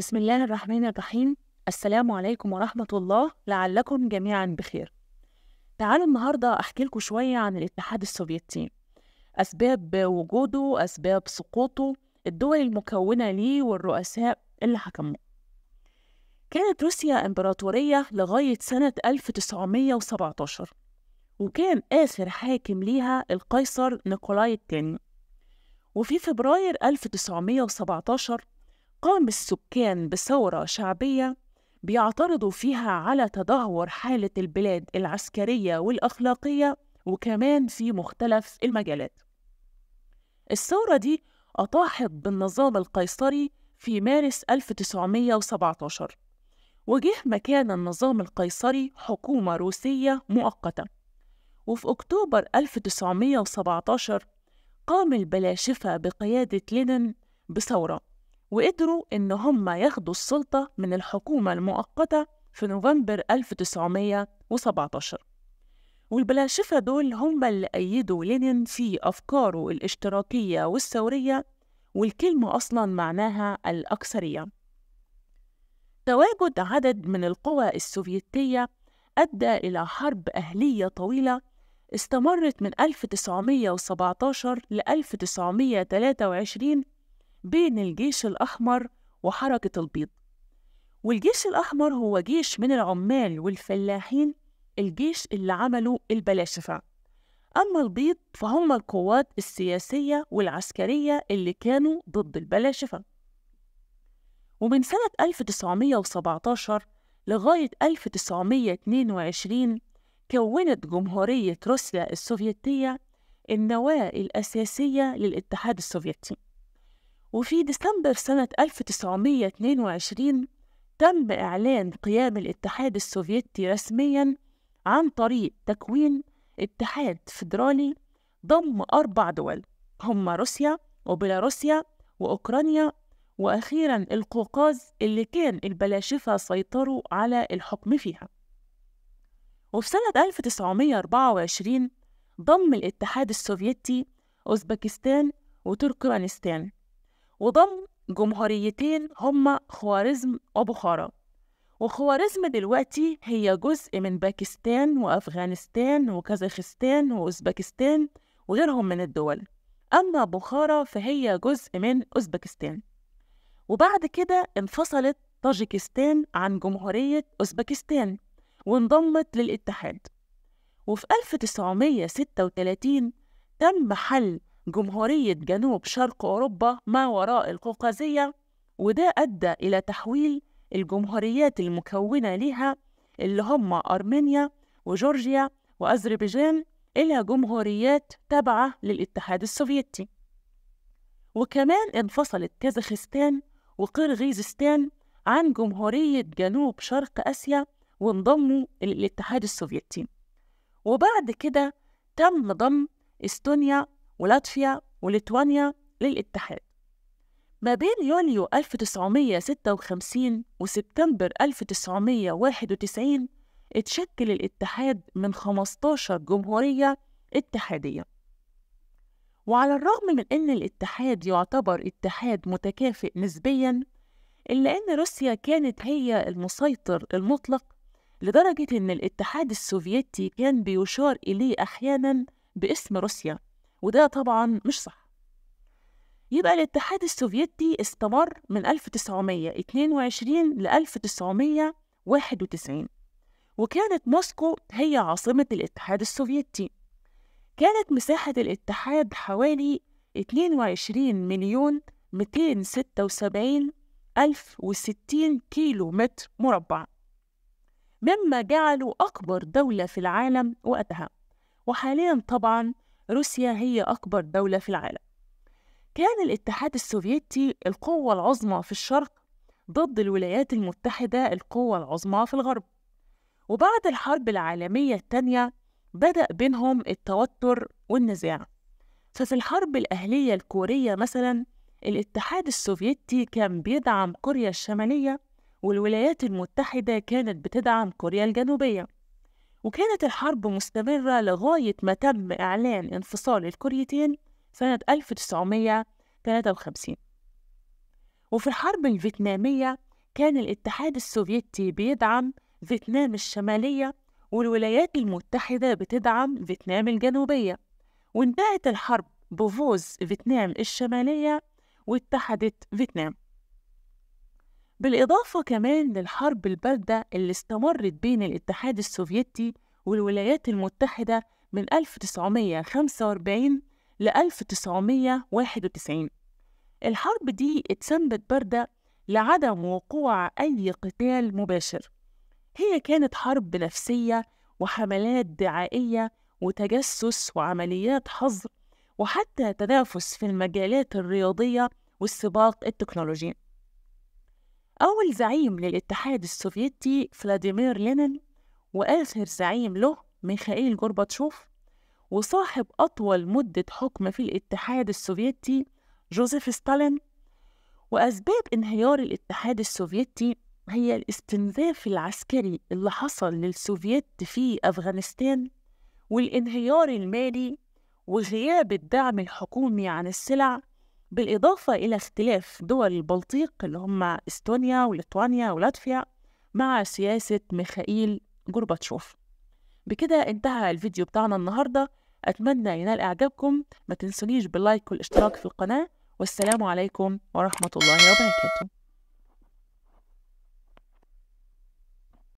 بسم الله الرحمن الرحيم السلام عليكم ورحمة الله لعلكم جميعا بخير تعالوا النهاردة أحكي لكم شوية عن الاتحاد السوفيتي أسباب وجوده أسباب سقوطه الدول المكونة ليه والرؤساء اللي حكموه كانت روسيا إمبراطورية لغاية سنة 1917 وكان آخر حاكم ليها القيصر نيكولاي الثاني وفي فبراير 1917 قام السكان بثورة شعبية بيعترضوا فيها على تدهور حالة البلاد العسكرية والأخلاقية وكمان في مختلف المجالات الثورة دي أطاحت بالنظام القيصري في مارس 1917 وجه مكان النظام القيصري حكومة روسية مؤقتة وفي أكتوبر 1917 قام البلاشفة بقيادة لينين بثورة وقدروا إن هم ياخدوا السلطة من الحكومة المؤقتة في نوفمبر 1917 والبلاشفة دول هم اللي أيدوا لينين في أفكاره الاشتراكية والثورية والكلمة أصلا معناها الأكثرية تواجد عدد من القوى السوفيتية أدى إلى حرب أهلية طويلة استمرت من 1917 ل 1923 بين الجيش الأحمر وحركة البيض والجيش الأحمر هو جيش من العمال والفلاحين الجيش اللي عملوا البلاشفة أما البيض فهم القوات السياسية والعسكرية اللي كانوا ضد البلاشفة ومن سنة 1917 لغاية 1922 كونت جمهورية روسيا السوفيتية النواة الأساسية للاتحاد السوفيتي وفي ديسمبر سنة 1922 تم إعلان قيام الاتحاد السوفيتي رسميا عن طريق تكوين اتحاد فيدرالي ضم أربع دول هم روسيا وبيلاروسيا وأوكرانيا وأخيرا القوقاز اللي كان البلاشفة سيطروا على الحكم فيها وفي سنة 1924 ضم الاتحاد السوفيتي أوزبكستان وتركمانستان وضم جمهوريتين هما خوارزم وبخارى وخوارزم دلوقتي هي جزء من باكستان وأفغانستان وكازاخستان وأوزبكستان وغيرهم من الدول أما بخارى فهي جزء من أوزبكستان وبعد كده انفصلت طاجكستان عن جمهورية أوزبكستان وانضمت للاتحاد وفي 1936 تم حل جمهورية جنوب شرق أوروبا ما وراء القوقازية وده أدى إلى تحويل الجمهوريات المكونة لها اللي هم أرمينيا وجورجيا وأذربيجان إلى جمهوريات تابعة للاتحاد السوفيتي وكمان انفصلت كازاخستان وقرغيزستان عن جمهورية جنوب شرق آسيا وانضموا للاتحاد السوفيتي وبعد كده تم ضم استونيا ولاتفيا وليتوانيا للاتحاد ما بين يوليو 1956 وسبتمبر 1991 اتشكل الاتحاد من 15 جمهورية اتحادية وعلى الرغم من أن الاتحاد يعتبر اتحاد متكافئ نسبياً إلا أن روسيا كانت هي المسيطر المطلق لدرجة أن الاتحاد السوفيتي كان بيشار إليه أحياناً باسم روسيا وده طبعا مش صح يبقى الاتحاد السوفيتي استمر من 1922 ل 1991 وكانت موسكو هي عاصمة الاتحاد السوفيتي كانت مساحة الاتحاد حوالي 22 مليون 276 ألف وستين كيلو متر مربع مما جعله أكبر دولة في العالم وقتها وحاليا طبعا روسيا هي أكبر دولة في العالم كان الاتحاد السوفيتي القوة العظمى في الشرق ضد الولايات المتحدة القوة العظمى في الغرب وبعد الحرب العالمية الثانية بدأ بينهم التوتر والنزاع ففي الحرب الأهلية الكورية مثلا الاتحاد السوفيتي كان بيدعم كوريا الشمالية والولايات المتحدة كانت بتدعم كوريا الجنوبية وكانت الحرب مستمرة لغاية ما تم إعلان انفصال الكوريتين سنة 1953 وفي الحرب الفيتنامية كان الاتحاد السوفيتي بيدعم فيتنام الشمالية والولايات المتحدة بتدعم فيتنام الجنوبية وانتهت الحرب بفوز فيتنام الشمالية واتحدت فيتنام بالإضافة كمان للحرب الباردة اللي استمرت بين الاتحاد السوفيتي والولايات المتحدة من 1945 ل 1991 الحرب دي اتسمت باردة لعدم وقوع أي قتال مباشر هي كانت حرب نفسية وحملات دعائية وتجسس وعمليات حظر وحتى تنافس في المجالات الرياضية والسباق التكنولوجي أول زعيم للاتحاد السوفيتي فلاديمير لينين وآخر زعيم له ميخائيل غورباتشوف وصاحب أطول مدة حكم في الاتحاد السوفيتي جوزيف ستالين وأسباب انهيار الاتحاد السوفيتي هي الاستنزاف العسكري اللي حصل للسوفيت في أفغانستان والانهيار المالي وغياب الدعم الحكومي عن السلع بالإضافة إلى اختلاف دول البلطيق اللي هم إستونيا وليتوانيا ولاتفيا مع سياسة ميخائيل جورباتشوف بكده انتهى الفيديو بتاعنا النهاردة أتمنى ينال إعجابكم ما تنسونيش باللايك والاشتراك في القناة والسلام عليكم ورحمة الله وبركاته